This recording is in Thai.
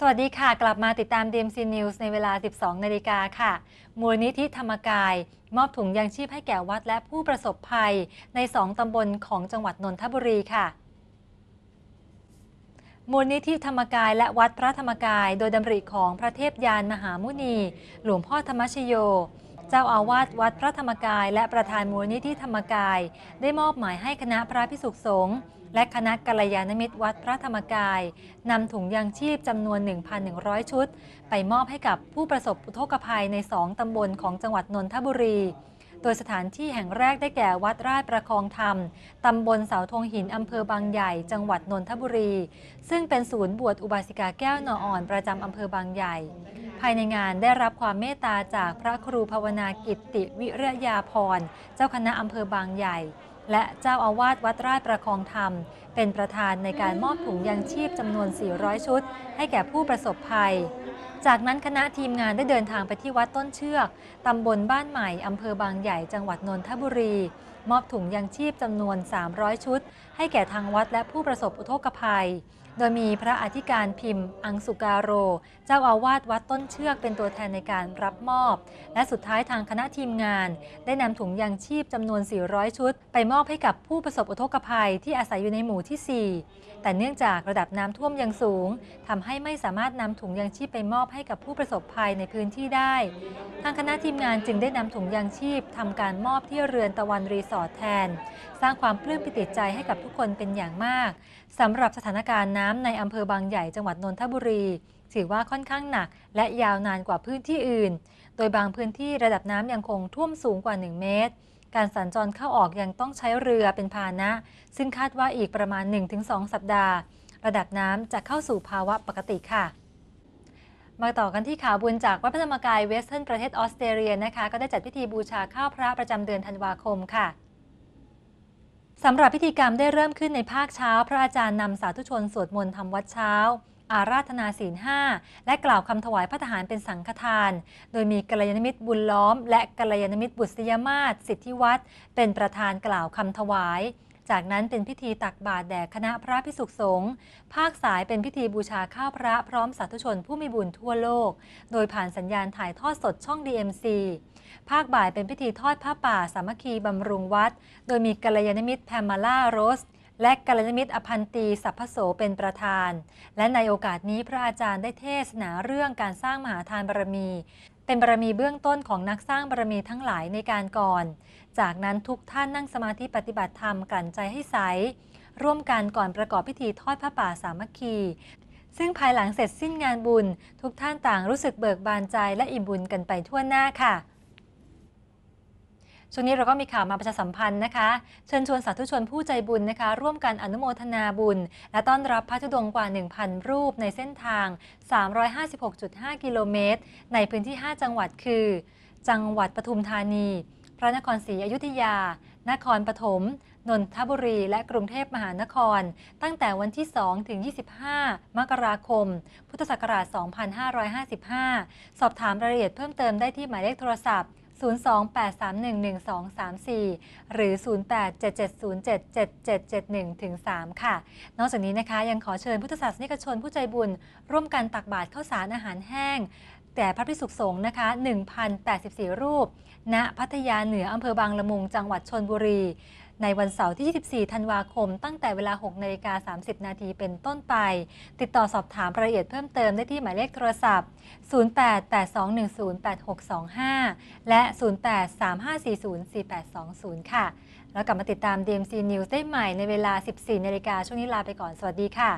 สวัสดีค่ะกลับมาติดตาม DMC News ในเวลา 12 นาฬิกาค่ะ มูลนิธิธรรมกายมอบถุงยางชีพให้แก่วัดและผู้ประสบภัยใน 2 ตำบลของจังหวัดนนทบุรีค่ะ มูลนิธิธรรมกายและวัดพระธรรมกาย โดยดำริของพระเทพยานมหามุนี หลวงพ่อธรรมชโย เจ้าอาวาสวัดพระธรรมกายและประธานมูลนิธิธรรมกาย ได้มอบหมายให้คณะพระภิกษุสงฆ์และคณะกัลยาณมิตรวัดพระธรรมกายนำถุงยางชีพจำนวน 1,100 ชุด ไปมอบให้กับผู้ประสบอุทกภัยใน 2ตำบลของจังหวัดนนทบุรี โดยสถานที่แห่งแรกได้แก่วัดราชประคองธรรมตำบลเสาธงหินอำเภอบางใหญ่จังหวัดนนทบุรี ซึ่งเป็นศูนย์บวชอุบาสิกาแก้วนออ่อน ประจำอำเภอบางใหญ่ภายในงานได้รับความเมตตาจากพระครูภาวนากิตติวิรยาพรเจ้าคณะอำเภอบางใหญ่และเจ้าอาวาสวัดราชประคองธรรม เป็นประธานในการมอบถุงยางชีพจำนวน 400 ชุด ให้แก่ผู้ประสบภัย จากนั้นคณะทีมงานได้เดินทางไปที่วัดต้นเชือกตำบลบ้านใหม่อำเภอบางใหญ่จังหวัดนนทบุรี มอบถุงยางชีพจำนวน 300 ชุดให้แก่ทางวัดและผู้ประสบอุทกภัย โดยมีพระอธิการพิมพ์ อังสุการโร เจ้าอาวาสวัดต้นเชือกเป็นตัวแทนในการรับมอบ และสุดท้ายทางคณะทีมงาน ได้นำถุงยางชีพจำนวน 400 ชุด ไปมอบให้กับผู้ประสบอุทกภัยที่อาศัยอยู่ในหมู่ที่ 4 แต่เนื่องจากระดับน้ำท่วมยังสูง ทำให้ไม่สามารถนำถุงยางชีพไปมอบให้กับผู้ประสบภัยในพื้นที่ได้ ทางคณะทีมงานจึงได้นำถุงยางชีพทำการมอบที่เรือนตะวันรีสอร์ทแทน สร้างความปลื้มปิติใจให้กับทุกคนเป็นอย่างมากสำหรับสถานการณ์น้ำในอำเภอบางใหญ่จังหวัดนนทบุรี ถือว่าค่อนข้างหนักและยาวนานกว่าพื้นที่อื่น โดยบางพื้นที่ระดับน้ำยังคงท่วมสูงกว่า 1 เมตร การสัญจรเข้าออกยังต้องใช้เรือเป็นพาหนะ ซึ่งคาดว่าอีกประมาณ 1-2 สัปดาห์ ระดับน้ำจะเข้าสู่ภาวะปกติค่ะ มาต่อกันที่ข่าวบุญจากวัดพระธรรมกายเวสเทิร์นประเทศออสเตรเลียนะคะก็ได้จัดพิธีบูชาข้าวพระประจำเดือนธันวาคมค่ะสำหรับพิธีกรรมได้เริ่มขึ้นในภาคเช้า พระอาจารย์นำสาธุชนสวดมนต์ทำวัดเช้า อาราธนาศีลห้าและกล่าวคำถวายพระทหารเป็นสังฆทาน โดยมีกัลยาณมิตรบุญล้อม และกัลยาณมิตรบุตรยมาศสิทธิวัดเป็นประธานกล่าวคำถวายจากนั้นเป็นพิธีตักบาตรแด่คณะพระพิสุขสงฆ์ภาคสายเป็นพิธีบูชาข้าวพระพร้อมสาธุชนผู้มีบุญทั่วโลก โดยผ่านสัญญาณถ่ายทอดสดช่อง DMC ภาคบ่ายเป็นพิธีทอดผ้าป่าสามัคคีบำรุงวัด โดยมีกัลยาณมิตรแพมมาล่าโรส และกัลยาณมิตรอพันตีสัพพโสเป็นประธาน และในโอกาสนี้พระอาจารย์ได้เทศนาเรื่องการสร้างมหาทานบารมีเป็นบารมีเบื้องต้นของนักสร้างบารมีทั้งหลายในการก่อน จากนั้นทุกท่านนั่งสมาธิปฏิบัติธรรมกันใจให้ใส ร่วมกันก่อนประกอบพิธีทอดพระป่าสามัคคี ซึ่งภายหลังเสร็จสิ้นงานบุญ ทุกท่านต่างรู้สึกเบิกบานใจและอิ่มบุญกันไปทั่วหน้าค่ะช่วงนี้เราก็มีข่าวมาประชาสัมพันธ์นะคะ เชิญชวนสาธุชนผู้ใจบุญนะคะ ร่วมกันอนุโมทนาบุญ และต้อนรับพระธุดงกว่า 1,000 รูปในเส้นทาง 356.5 กิโลเมตร ในพื้นที่ 5 จังหวัดคือ จังหวัดปทุมธานี พระนครศรีอยุธยา นครปฐมนนทบุรี และกรุงเทพมหานคร ตั้งแต่วันที่ 2ถึง25 มกราคม พุทธศักราช 2555 สอบถามรายละเอียดเพิ่มเติมได้ที่หมายเลขโทรศัพท์028311234 หรือ 0877077771ถึง3ค่ะ นอกจากนี้นะคะ ยังขอเชิญพุทธศาสนิกชนผู้ใจบุญ ร่วมกันตักบาตรข้าวสารอาหารแห้ง แต่พระภิกษุสงฆ์นะคะ 1,084 รูป ณ พัทยาเหนืออำเภอบางละมุงจังหวัดชนบุรีในวันเสาร์ที่ 24 ธันวาคมตั้งแต่เวลา 6 นาฬิกา 30 นาทีเป็นต้นไป ติดต่อสอบถามรายละเอียดเพิ่มเติมได้ที่หมายเลขโทรศัพท์ 0882108625 และ 0835404820 ค่ะ แล้วกลับมาติดตาม DMC News ได้ใหม่ในเวลา 14 นาฬิกาช่วงนี้ลาไปก่อน สวัสดีค่ะ